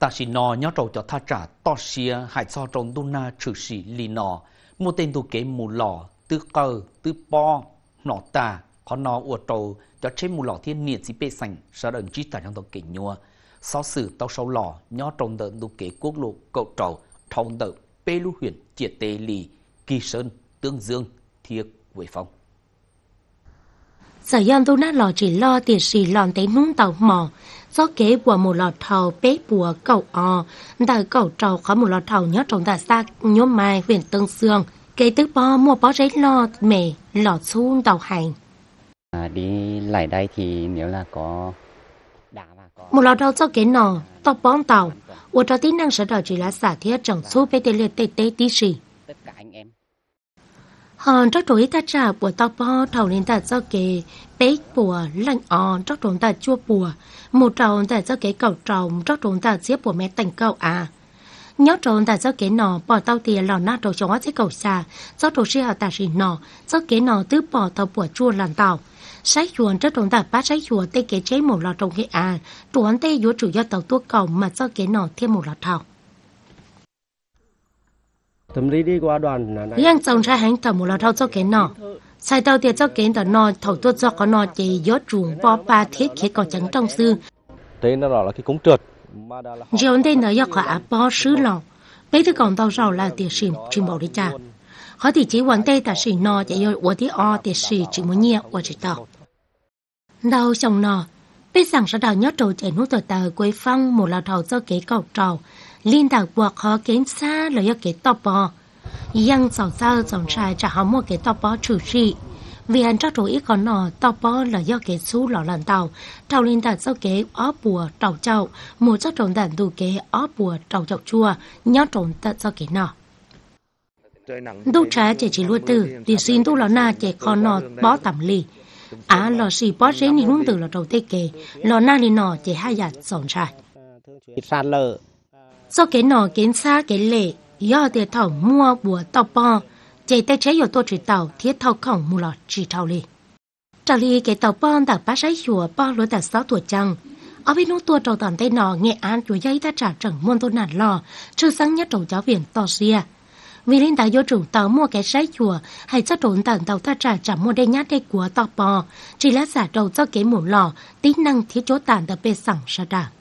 ta chỉ nò nhớ trâu cho ta trả to xia hại cho trong tu na trừ sĩ lì nò, mua tên tu kế mù lò tư cơ tư po nọ ta có nò ua trâu cho trên mù lò thiên niệm gì bê sành sợ đơn chỉ ta trong tàu kế nhua sau sự tao sau lò nhớ trông đơn tu kế quốc lộ cậu trầu thông đợt bê lưu huyện triệt tê lì kỳ sơn tương dương thiệt quế phong sở dân tu nát lò chỉ lo tiền xì lòn tế nung tàu mò do kế của một lọt thầu bé bùa cầu o tại cầu trầu có một lọt thầu nhớ trong tà xa nhóm mai huyện tân sương kế tức bò mua bó giấy lo mề lọ xuống tàu hành à, đi lại đây thì nếu là có một lọt thầu do kế nò tóc bóng tàu ủa cho tí năng sở đỏ chỉ là xả thiết chẳng số bê tê liệt tê tê tí gì hòn trong trối ta trả của tao po thầu lên ta do kề tết của lạnh on trong trốn ta chua bùa một trầu ta do kế cầu trồng trong trốn ta xếp của mẹ tành cầu à nhớ trốn ta do kế nọ bỏ tao thì lò nát trầu chó hết cầu xà do trầu xe họ ta rì nọ do kế nọ tứ bỏ tao bùa chua làm tàu sái chuồn trong trốn ta bát sái chuồn tê kế chế một lò trồng hệ à trốn tê vua chủ do tàu tua cầu mà do kế nọ thêm một lò thảo đi qua đoàn Yang trồng ra hàng tàu một lò rau cho cái nọ. Sai tàu tiệt cho cái nọ nọ thầu tốt cho có nọ chỉ gió chuồng bò ba thiết khí có trắng trong sư. Thế nó là cái cúng trượt. Rồi đây nó do có áp bò sứ lòng. Bây giờ còn tàu rau là tiệt xìm chìm bầu đi cha. Họ thì chỉ quan tây ta xì nọ chạy do quả tiệt o tiệt xì chỉ muốn nhẹ quả chỉ tàu. Đau chồng nọ. Bây rằng sẽ đào nhót trầu chạy nút tờ tờ quấy phong một lò thầu cho kế cầu trầu. Linda quạt họ kém xa là do cái tóc bò. Yang sau sau sầu sai cho họ mua cái tóc bò trừ trị. Vì anh chắc rồi ít còn nọ tóc bò là do cái xú lọ lần tàu. Tàu Linda sau kế ó bùa tàu chậu, mua cho trồng đàn tù kế ó bùa tàu chậu chua, nhớ trồng tận sau kế nọ. Đô trả trẻ chỉ luôn từ, thì xin tu lọ na trẻ con nọ bó tầm lì. À lò xì bó rế ni luôn từ lò đầu tê kề, lọ na lì nọ trẻ hai giặt sầu sai. Sạt lở do cái nọ kiến xa cái lệ do tiền thảo mua bùa tàu bò chạy tay trái yếu tôi chỉ tàu thiết thao khổng mù lọt chỉ tàu lệ. trả lì cái tàu bò đã bá trái chùa bò lúa đã sáu tuổi trăng ở bên nút tua trầu tàn tay nọ nghệ an chùa dây ta trả trần môn tôn nản lò chưa sáng nhất trầu giáo viện to xia vì linh đã vô chủ tàu mua cái trái chùa hay cho trốn tàn tàu ta trả trả mua đây nhát đây của tàu bò chỉ là giả trầu cho cái mù lò tính năng thiết chỗ tàn tập bê sẵn sao đảng